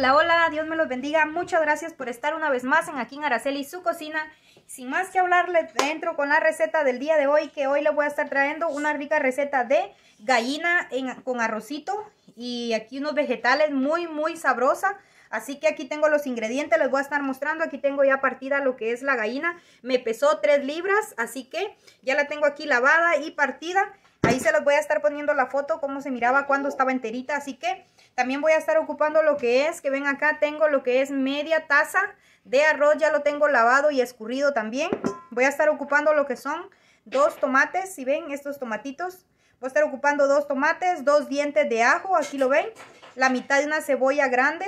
Hola, hola, Dios me los bendiga. Muchas gracias por estar una vez más en aquí en Araceli su cocina. Sin más que hablarle, dentro entro con la receta del día de hoy, que hoy les voy a estar trayendo una rica receta de gallina con arrocito y aquí unos vegetales muy, muy sabrosa. Así que aquí tengo los ingredientes, les voy a estar mostrando. Aquí tengo ya partida lo que es la gallina. Me pesó 3 libras, así que ya la tengo aquí lavada y partida. Ahí se los voy a estar poniendo la foto, cómo se miraba cuando estaba enterita. Así que también voy a estar ocupando lo que es, que ven acá, tengo lo que es media taza de arroz, ya lo tengo lavado y escurrido también. Voy a estar ocupando lo que son dos tomates, si ven estos tomatitos. Voy a estar ocupando dos tomates, dos dientes de ajo, aquí lo ven. La mitad de una cebolla grande,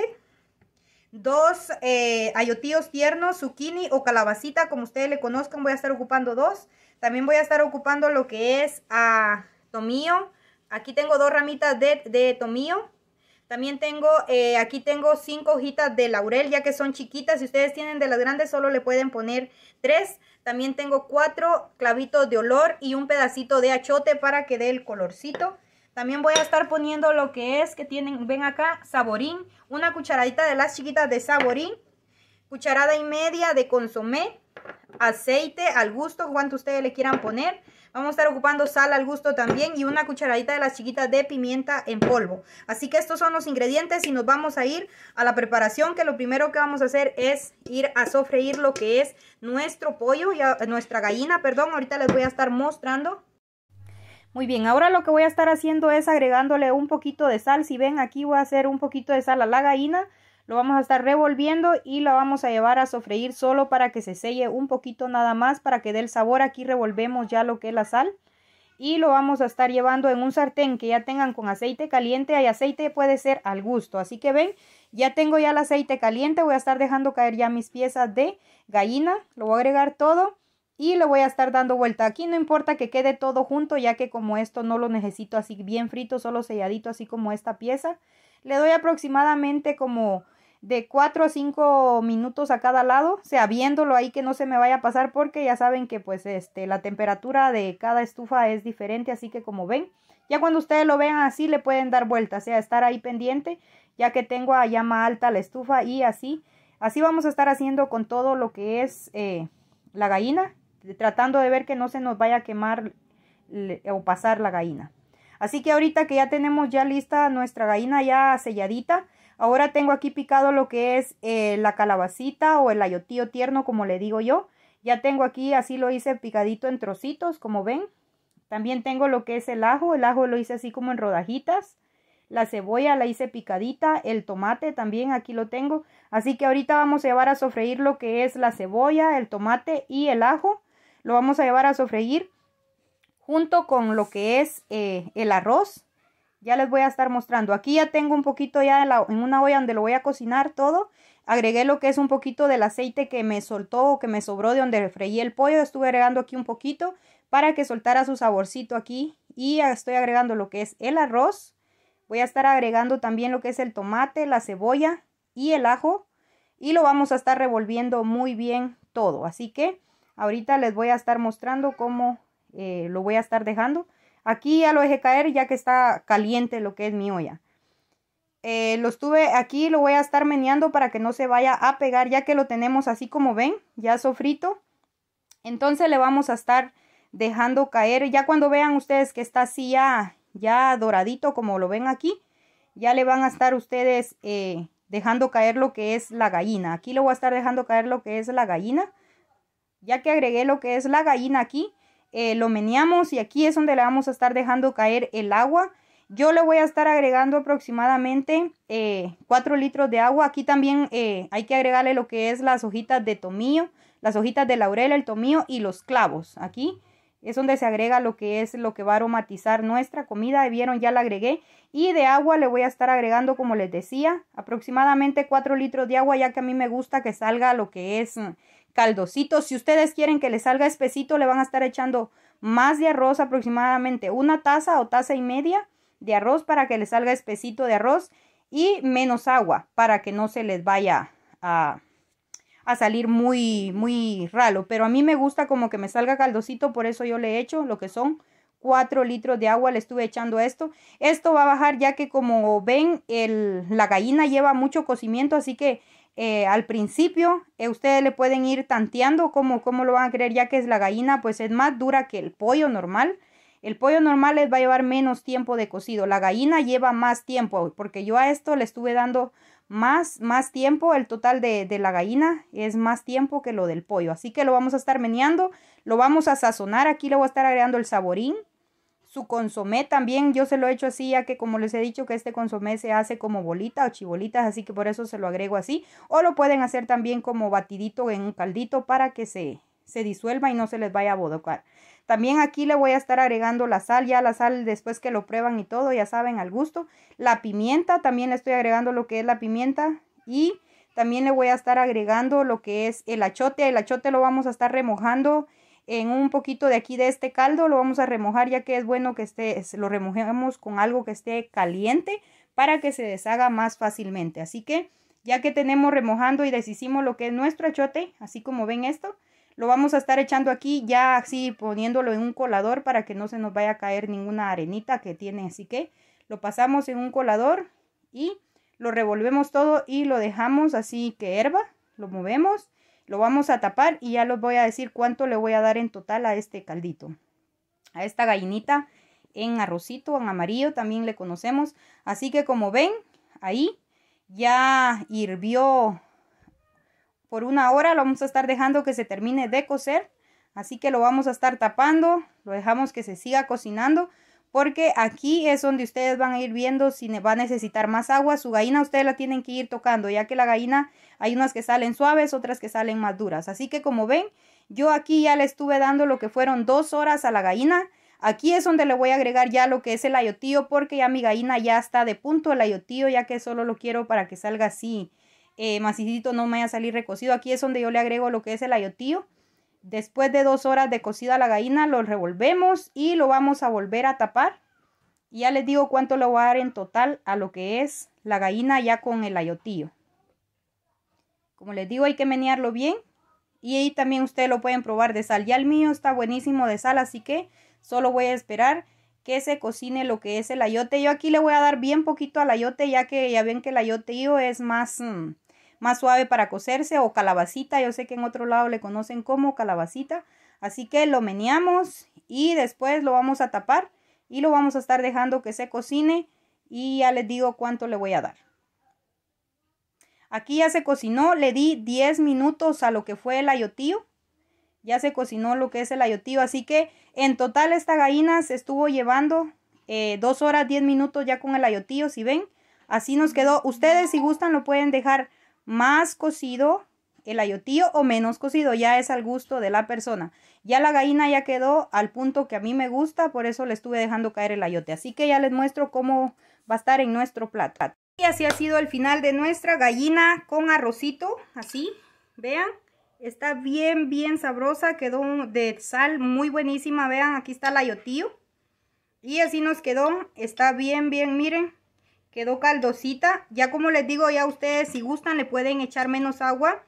dos eh, ayotíos tiernos, zucchini o calabacita, como ustedes le conozcan, voy a estar ocupando dos. También voy a estar ocupando lo que es a ah, tomillo. Aquí tengo dos ramitas de, de tomillo. También tengo, eh, aquí tengo cinco hojitas de laurel, ya que son chiquitas. Si ustedes tienen de las grandes, solo le pueden poner tres. También tengo cuatro clavitos de olor y un pedacito de achote para que dé el colorcito. También voy a estar poniendo lo que es que tienen, ven acá, saborín. Una cucharadita de las chiquitas de saborín. Cucharada y media de consomé aceite al gusto, cuanto ustedes le quieran poner. Vamos a estar ocupando sal al gusto también y una cucharadita de las chiquitas de pimienta en polvo. Así que estos son los ingredientes y nos vamos a ir a la preparación que lo primero que vamos a hacer es ir a sofreír lo que es nuestro pollo, y nuestra gallina, perdón, ahorita les voy a estar mostrando. Muy bien, ahora lo que voy a estar haciendo es agregándole un poquito de sal. Si ven aquí voy a hacer un poquito de sal a la gallina lo vamos a estar revolviendo y lo vamos a llevar a sofreír solo para que se selle un poquito nada más para que dé el sabor. Aquí revolvemos ya lo que es la sal y lo vamos a estar llevando en un sartén que ya tengan con aceite caliente. Hay aceite puede ser al gusto. Así que ven, ya tengo ya el aceite caliente. Voy a estar dejando caer ya mis piezas de gallina. Lo voy a agregar todo y lo voy a estar dando vuelta. Aquí no importa que quede todo junto ya que como esto no lo necesito así bien frito, solo selladito así como esta pieza. Le doy aproximadamente como de 4 a 5 minutos a cada lado, o sea, viéndolo ahí que no se me vaya a pasar porque ya saben que pues este, la temperatura de cada estufa es diferente, así que como ven, ya cuando ustedes lo vean así le pueden dar vuelta, o sea, estar ahí pendiente, ya que tengo a llama alta la estufa y así, así vamos a estar haciendo con todo lo que es eh, la gallina, tratando de ver que no se nos vaya a quemar o pasar la gallina. Así que ahorita que ya tenemos ya lista nuestra gallina ya selladita, Ahora tengo aquí picado lo que es eh, la calabacita o el ayotío tierno, como le digo yo. Ya tengo aquí, así lo hice picadito en trocitos, como ven. También tengo lo que es el ajo, el ajo lo hice así como en rodajitas. La cebolla la hice picadita, el tomate también aquí lo tengo. Así que ahorita vamos a llevar a sofreír lo que es la cebolla, el tomate y el ajo. Lo vamos a llevar a sofreír junto con lo que es eh, el arroz ya les voy a estar mostrando. Aquí ya tengo un poquito ya en una olla donde lo voy a cocinar todo. Agregué lo que es un poquito del aceite que me soltó o que me sobró de donde freí el pollo. Estuve agregando aquí un poquito para que soltara su saborcito aquí. Y estoy agregando lo que es el arroz. Voy a estar agregando también lo que es el tomate, la cebolla y el ajo. Y lo vamos a estar revolviendo muy bien todo. Así que ahorita les voy a estar mostrando cómo eh, lo voy a estar dejando Aquí ya lo dejé caer ya que está caliente lo que es mi olla. Eh, lo estuve aquí, lo voy a estar meneando para que no se vaya a pegar ya que lo tenemos así como ven, ya sofrito. Entonces le vamos a estar dejando caer. Ya cuando vean ustedes que está así ya, doradito como lo ven aquí, ya le van a estar ustedes eh, dejando caer lo que es la gallina. Aquí le voy a estar dejando caer lo que es la gallina. Ya que agregué lo que es la gallina aquí, eh, lo meneamos y aquí es donde le vamos a estar dejando caer el agua. Yo le voy a estar agregando aproximadamente eh, 4 litros de agua. Aquí también eh, hay que agregarle lo que es las hojitas de tomillo, las hojitas de laurel, el tomillo y los clavos. Aquí es donde se agrega lo que es lo que va a aromatizar nuestra comida. Vieron, ya la agregué. Y de agua le voy a estar agregando, como les decía, aproximadamente 4 litros de agua, ya que a mí me gusta que salga lo que es caldosito. Si ustedes quieren que le salga espesito, le van a estar echando más de arroz aproximadamente una taza o taza y media de arroz para que le salga espesito de arroz y menos agua para que no se les vaya a, salir muy, muy ralo. Pero a mí me gusta como que me salga caldosito, por eso yo le echo lo que son 4 litros de agua le estuve echando esto. Esto va a bajar ya que como ven la gallina lleva mucho cocimiento, así que eh, al principio eh, ustedes le pueden ir tanteando cómo, cómo lo van a creer ya que es la gallina pues es más dura que el pollo normal el pollo normal les va a llevar menos tiempo de cocido la gallina lleva más tiempo porque yo a esto le estuve dando más más tiempo el total de, de la gallina es más tiempo que lo del pollo así que lo vamos a estar meneando lo vamos a sazonar aquí le voy a estar agregando el saborín su consomé también, yo se lo he hecho así, ya que como les he dicho que este consomé se hace como bolita o chibolitas, así que por eso se lo agrego así. O lo pueden hacer también como batidito en un caldito para que se, se disuelva y no se les vaya a bodocar. También aquí le voy a estar agregando la sal, ya la sal después que lo prueban y todo, ya saben al gusto. La pimienta, también le estoy agregando lo que es la pimienta y también le voy a estar agregando lo que es el achote. El achote lo vamos a estar remojando en un poquito de aquí de este caldo, lo vamos a remojar ya que es bueno que esté, lo remojemos con algo que esté caliente para que se deshaga más fácilmente. Así que ya que tenemos remojando y deshicimos lo que es nuestro achote, así como ven esto, lo vamos a estar echando aquí ya así poniéndolo en un colador para que no se nos vaya a caer ninguna arenita que tiene. Así que lo pasamos en un colador y lo revolvemos todo y lo dejamos así que herba, lo movemos lo vamos a tapar y ya les voy a decir cuánto le voy a dar en total a este caldito. A esta gallinita en arrocito, en amarillo también le conocemos. Así que como ven, ahí ya hirvió por una hora. Lo vamos a estar dejando que se termine de cocer. Así que lo vamos a estar tapando, lo dejamos que se siga cocinando porque aquí es donde ustedes van a ir viendo si va a necesitar más agua. Su gallina ustedes la tienen que ir tocando, ya que la gallina hay unas que salen suaves, otras que salen más duras. Así que como ven, yo aquí ya le estuve dando lo que fueron dos horas a la gallina. Aquí es donde le voy a agregar ya lo que es el ayotío porque ya mi gallina ya está de punto el ayotío, ya que solo lo quiero para que salga así. Eh, no me vaya a salir recocido. Aquí es donde yo le agrego lo que es el ayotío Después de dos horas de cocida la gallina, lo revolvemos y lo vamos a volver a tapar. Y ya les digo cuánto le voy a dar en total a lo que es la gallina ya con el ayotillo. Como les digo, hay que menearlo bien. Y ahí también ustedes lo pueden probar de sal. Ya el mío está buenísimo de sal, así que solo voy a esperar que se cocine lo que es el ayote. Yo aquí le voy a dar bien poquito al ayote, ya que ya ven que el ayotillo es más... Mm, más suave para cocerse o calabacita, yo sé que en otro lado le conocen como calabacita, así que lo meneamos y después lo vamos a tapar y lo vamos a estar dejando que se cocine y ya les digo cuánto le voy a dar. Aquí ya se cocinó, le di 10 minutos a lo que fue el ayotío. Ya se cocinó lo que es el ayotío, así que en total esta gallina se estuvo llevando 2 eh, horas 10 minutos ya con el ayotío, si ven. Así nos quedó. Ustedes si gustan lo pueden dejar más cocido el ayotío o menos cocido, ya es al gusto de la persona. Ya la gallina ya quedó al punto que a mí me gusta, por eso le estuve dejando caer el ayote. Así que ya les muestro cómo va a estar en nuestro plato. Y así ha sido el final de nuestra gallina con arrocito, así, vean. Está bien, bien sabrosa, quedó de sal muy buenísima, vean, aquí está el ayotío. Y así nos quedó, está bien, bien, miren. Quedó caldosita. Ya como les digo, ya ustedes si gustan le pueden echar menos agua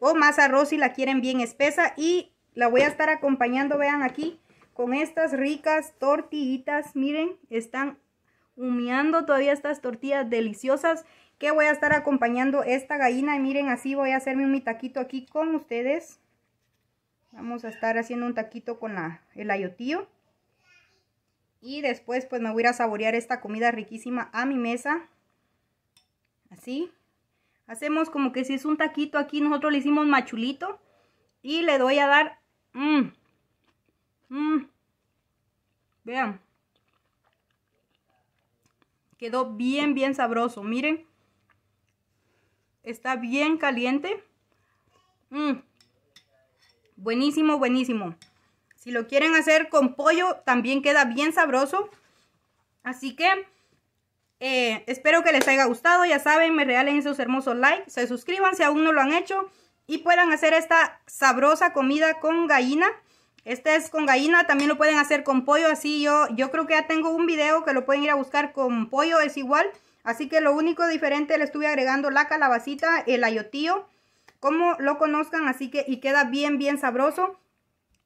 o más arroz si la quieren bien espesa. Y la voy a estar acompañando, vean aquí, con estas ricas tortillitas. Miren, están humeando todavía estas tortillas deliciosas que voy a estar acompañando esta gallina. Y miren, así voy a hacerme un mi taquito aquí con ustedes. Vamos a estar haciendo un taquito con la, el ayotío y después pues me voy a ir a saborear esta comida riquísima a mi mesa. Así. Hacemos como que si es un taquito aquí, nosotros le hicimos machulito. Y le doy a dar... Mmm, mmm, vean. Quedó bien, bien sabroso. Miren. Está bien caliente. Mmm. Buenísimo, buenísimo. Si lo quieren hacer con pollo, también queda bien sabroso. Así que eh, espero que les haya gustado. Ya saben, me realen esos hermosos likes. Se suscriban si aún no lo han hecho. Y puedan hacer esta sabrosa comida con gallina. Este es con gallina, también lo pueden hacer con pollo, así yo, yo creo que ya tengo un video que lo pueden ir a buscar con pollo, es igual. Así que lo único diferente le estuve agregando la calabacita, el ayotío, como lo conozcan, así que y queda bien, bien sabroso.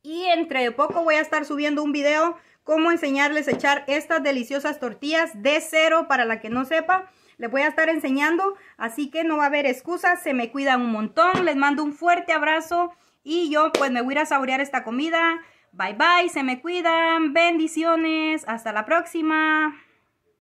Y entre poco voy a estar subiendo un video cómo enseñarles a echar estas deliciosas tortillas de cero para la que no sepa. Les voy a estar enseñando, así que no va a haber excusas, se me cuidan un montón. Les mando un fuerte abrazo y yo pues me voy a ir a saborear esta comida. Bye bye, se me cuidan, bendiciones, hasta la próxima.